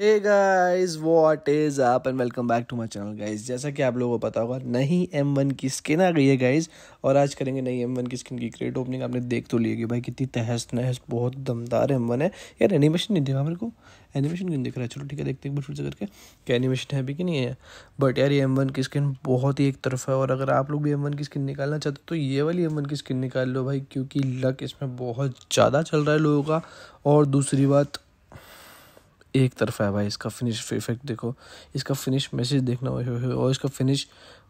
Hey guys what is up and welcome back to my channel guys जैसा कि आप लोगों को पता होगा नहीं एम वन की स्किन आ गई है गाइस और आज करेंगे नहीं एम वन की स्किन की क्रेट ओपनिंग आपने देख तो लिया कि भाई कितनी तहस नहस बहुत दमदार एम वन है यार एनिमेशन नहीं दिखा मेरे को एनिमेशन क्यों दिख रहा है चलो ठीक है देखते हैं फिर से करके क्या एनिमेशन है भी कि नहीं है बट यार ये एम वन की स्किन बहुत ही एक तरफ है और अगर आप लोग भी एम वन की स्किन निकालना चाहते तो ये वाली एम वन की स्किन निकाल लो भाई क्योंकि लक इसमें बहुत ज़्यादा चल रहा है लोगों का और दूसरी बात एक तरफा है भाई इसका फिनिश इफेक्ट देखो इसका फिनिश मैसेज देखना हो और इसका फिनिश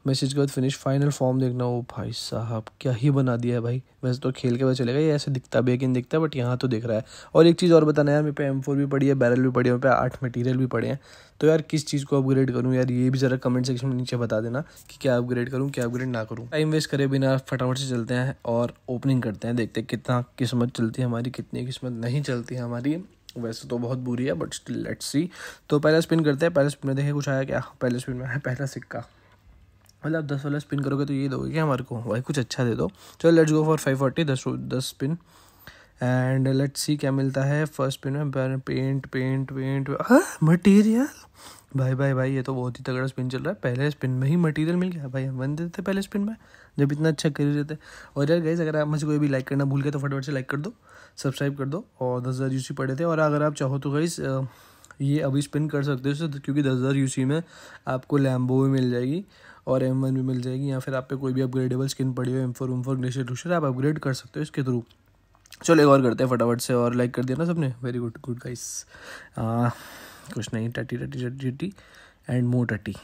मैसेज के बाद फिनिश फाइनल फॉर्म देखना हो भाई साहब क्या ही बना दिया है भाई वैसे तो खेल के बाद चलेगा ये ऐसे दिखता बेकिन दिखता है बट यहाँ तो दिख रहा है और एक चीज़ और बताना यार मेरे पे एम फोर भी पड़ी है बैरल भी पड़ी है मेरे पे आठ मटेरियल भी पड़े हैं तो यार किस चीज़ को अपग्रेड करूँ यार ये भी ज़रा कमेंट सेक्शन में नीचे बता देना कि क्या अपग्रेड करूँ क्या अपग्रेड ना करूँ टाइम वेस्ट करे बिना फटाफट से चलते हैं और ओपनिंग करते हैं देखते हैं कितना किस्मत चलती है हमारी कितनी किस्मत नहीं चलती है हमारी वैसे तो बहुत बुरी है बट स्टिल लेट्स सी तो पहला स्पिन करते हैं पहले स्पिन में देखें कुछ आया क्या पहले स्पिन में आया पहला सिक्का मतलब आप दस वाला स्पिन करोगे तो ये दोगे क्या हमारे को भाई कुछ अच्छा दे दो चलो let's go for five forty दस दस स्पिन एंड लेट्स सी क्या मिलता है फर्स्ट स्पिन में पेंट पेंट पेंट मटेरियल भाई भाई भाई ये तो बहुत ही तगड़ा स्पिन चल रहा है पहले स्पिन में ही मटेरियल मिल गया भाई हम बन देते थे पहले स्पिन में जब इतना अच्छा कर रहे थे और यार गाइज अगर आप मुझे कोई भी लाइक करना भूल गए तो फटाफट से लाइक कर दो सब्सक्राइब कर दो और दस हज़ार यूसी पड़े थे और अगर आप चाहो तो गाइज़ ये अभी स्पिन कर सकते हो क्योंकि दस हज़ार यू में आपको लैम्बो भी मिल जाएगी और एम वन भी मिल जाएगी या फिर आप पे कोई भी अपग्रेडेबल स्किन पड़ी हो M four M four glacier आप अपग्रेड कर सकते हो इसके थ्रू चलो एक और करते हैं फटाफट से और लाइक कर दिया ना सबने वेरी गुड गुड गाइस कुछ नहीं टटी टटी टटी टटी एंड मोर टटी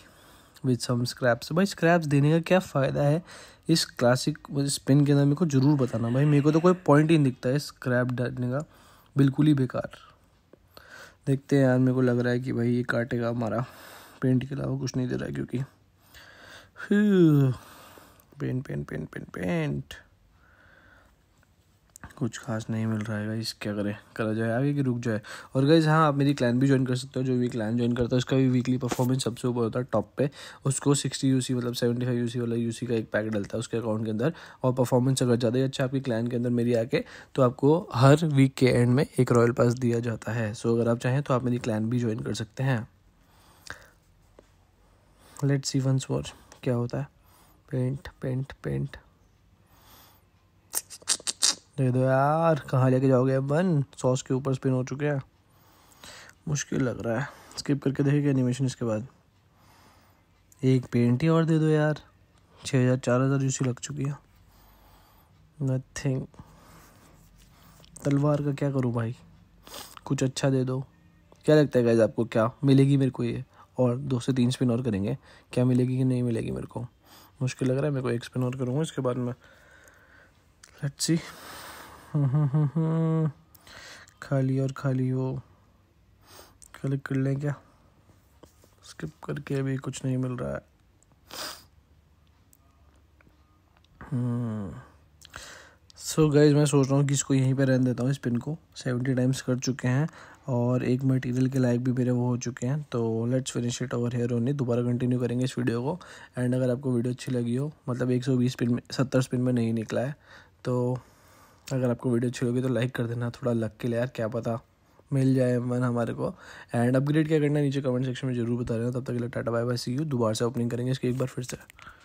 विद सम स्क्रैप्स भाई स्क्रैप्स देने का क्या फ़ायदा है इस क्लासिक इस के अंदर मेरे को ज़रूर बताना भाई मेरे को तो कोई पॉइंट ही नहीं दिखता है स्क्रैप डालने का बिल्कुल ही बेकार देखते हैं यार मेरे को लग रहा है कि भाई ये काटेगा हमारा पेंट के अलावा कुछ नहीं दे रहा है क्योंकि paint paint paint paint paint कुछ खास नहीं मिल रहा है गाइस क्या करें करा जाए आगे की रुक जाए और गाइस हाँ आप मेरी क्लान भी ज्वाइन कर सकते हो जो भी क्लान ज्वाइन करता है उसका भी वीकली परफॉर्मेंस सबसे ऊपर होता है टॉप पे उसको सिक्सटी यू मतलब सेवेंटी फाइव यू वाला यू का एक पैक डलता है उसके अकाउंट के अंदर और परफॉर्मेंस अगर ज़्यादा ही अच्छा आपकी क्लान के अंदर मेरी आके तो आपको हर वीक के एंड में एक रॉयल पास दिया जाता है सो अगर आप चाहें तो आप मेरी क्लान भी ज्वाइन कर सकते हैं लेट सी वंस वॉच क्या होता है पेंट पेंट पेंट दे दो यार कहाँ लेके जाओगे बन सॉस के ऊपर स्पिन हो चुके हैं मुश्किल लग रहा है स्किप करके देखेंगे एनिमेशन इसके बाद एक पेंट ही और दे दो यार छः हज़ार चार हज़ार यूसी लग चुकी है नथिंग तलवार का क्या करूँ भाई कुछ अच्छा दे दो क्या लगता है गैज आपको क्या मिलेगी मेरे को ये और दो से तीन स्पिन और करेंगे क्या मिलेगी कि नहीं मिलेगी मेरे को मुश्किल लग रहा है मेरे को एक स्पिन और करूँगा इसके बाद में लेट्स सी खाली और खाली हो क्लिक कर लें क्या स्किप करके अभी कुछ नहीं मिल रहा है सो hmm. गाइज मैं सोच रहा हूँ कि इसको यहीं पे रहने देता हूँ इस पिन को सेवेंटी टाइम्स कर चुके हैं और एक मटेरियल के लायक भी मेरे वो हो चुके हैं तो let's finish it over here only दोबारा कंटिन्यू करेंगे इस वीडियो को एंड अगर आपको वीडियो अच्छी लगी हो मतलब एक सौ बीस पिन में सत्तर पिन में नहीं निकला है तो अगर आपको वीडियो अच्छी लगी तो लाइक कर देना थोड़ा लक के लिए यार क्या पता मिल जाए वन हमारे को एंड अपग्रेड क्या करना है नीचे कमेंट सेक्शन में जरूर बता देना तब तक के लिए tata bye bye see you दोबारा से ओपनिंग करेंगे इसके एक बार फिर से